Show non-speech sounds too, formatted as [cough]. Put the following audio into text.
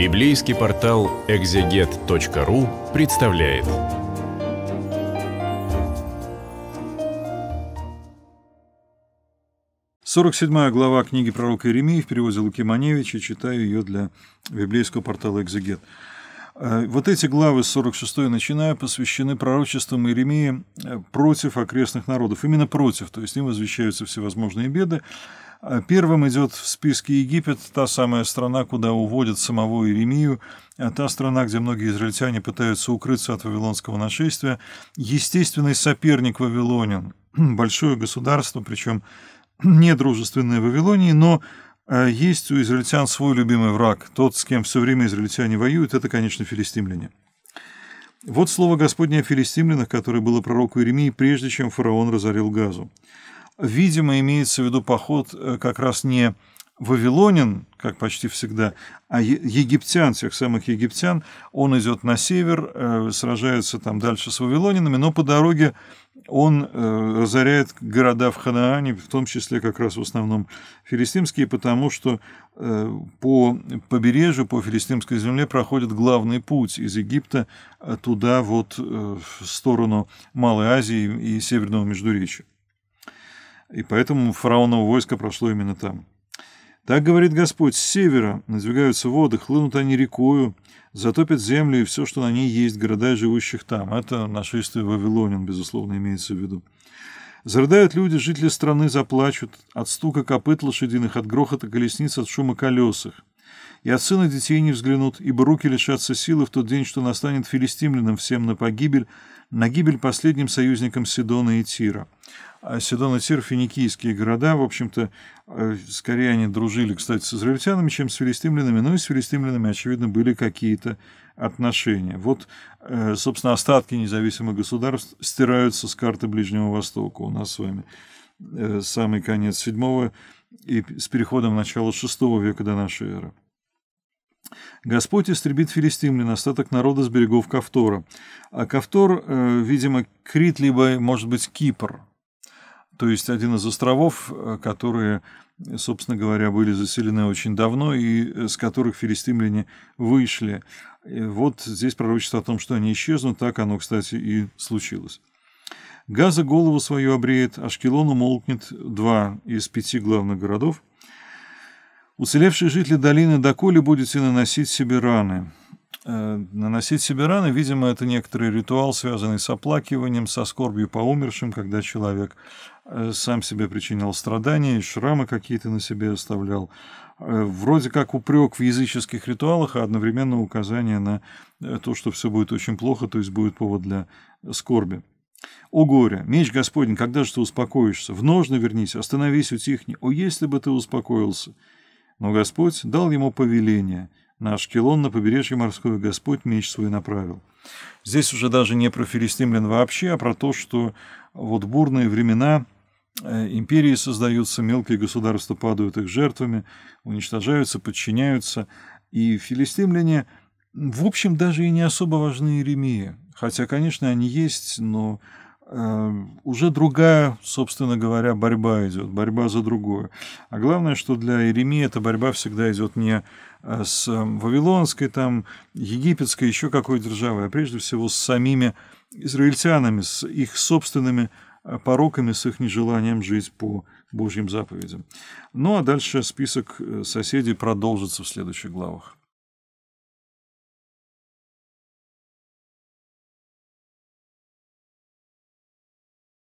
Библейский портал экзегет.ру представляет. Сорок седьмая глава книги пророка Иеремии в переводе Луки Маневича. Читаю ее для библейского портала «Экзегет». Э, вот эти главы с 46 начиная посвящены пророчествам Иеремии э, против окрестных народов. Именно против, то есть им возвещаются всевозможные беды. А первым идет в списке Египет, та самая страна, куда уводят самого Иеремию, а та страна, где многие израильтяне пытаются укрыться от вавилонского нашествия. Естественный соперник Вавилонин, [clears throat] большое государство, причем [clears throat] не дружественное Вавилонии, но э, есть у израильтян свой любимый враг. Тот, с кем все время израильтяне воюют, это, конечно, филистимляне. Вот слово Господне о филистимлянах, которое было пророку Иеремии, прежде чем фараон разорил Газу. Видимо, имеется в виду поход э, как раз не Вавилонин, как почти всегда, а египтян, тех самых египтян, он идет на север, э, сражается там дальше с вавилонинами, но по дороге он э, разоряет города в Ханаане, в том числе как раз в основном филистимские, потому что по побережью, по филистимской земле проходит главный путь из Египта туда, вот в сторону Малой Азии и Северного Междуречия и поэтому фараоново войско прошло именно там. Так говорит Господь, с севера надвигаются воды, хлынут они рекою, затопят землю и все, что на ней есть, города живущих там. Это нашествие Вавилонин, безусловно, имеется в виду. Зарыдают люди, жители страны заплачут от стука копыт лошадиных, от грохота колесниц, от шума колесах и от на детей не взглянут, ибо руки лишатся силы в тот день, что настанет филистимлянам всем на погибель, на гибель последним союзникам Сидона и Тира. А Сидон и Тир – финикийские города, в общем-то, э, скорее они дружили, кстати, с израильтянами, чем с филистимлянами, но ну и с филистимлянами, очевидно, были какие-то отношения. Вот, э, собственно, остатки независимых государств стираются с карты Ближнего Востока у нас с вами. Э, самый конец VII и с переходом в начало VI века до нашей эры. Господь истребит филистимлян, остаток народа с берегов Кавтора. А Кавтор, э, видимо, Крит, либо, может быть, Кипр. То есть один из островов, э, которые, собственно говоря, были заселены очень давно и э, с которых филистимляне вышли. И вот здесь пророчество о том, что они исчезнут, так оно, кстати, и случилось. Газа голову свою обреет, Ашкелон умолкнет два из пяти главных городов – Уцелевшие жители долины доколе будете наносить себе раны. Э, наносить себе раны, видимо, это некоторый ритуал, связанный с оплакиванием, со скорбью по умершим, когда человек э, сам себе причинял страдания, шрамы какие-то на себе оставлял. Э, вроде как упрек в языческих ритуалах, а одновременно указание на то, что все будет очень плохо, то есть будет повод для скорби. «О горе! Меч Господень, когда же ты успокоишься? В ножны вернись, остановись, утихни. О, если бы ты успокоился!» Но Господь дал ему повеление. На Ашкелон, на побережье морское, Господь меч свой направил. Здесь уже даже не про филистимлян вообще, а про то, что вот бурные времена э, империи создаются, мелкие государства падают их жертвами, уничтожаются, подчиняются. И филистимляне, в общем, даже и не особо важны Иеремии. Хотя, конечно, они есть, но Эм, уже другая, собственно говоря, борьба идет, борьба за другое. А главное, что для Иеремии эта борьба всегда идет не э, с эм, вавилонской, там, египетской, еще какой державой, а прежде всего с самими израильтянами, с их собственными э, пороками, с их нежеланием жить по Божьим заповедям. Ну а дальше список э, соседей продолжится в следующих главах.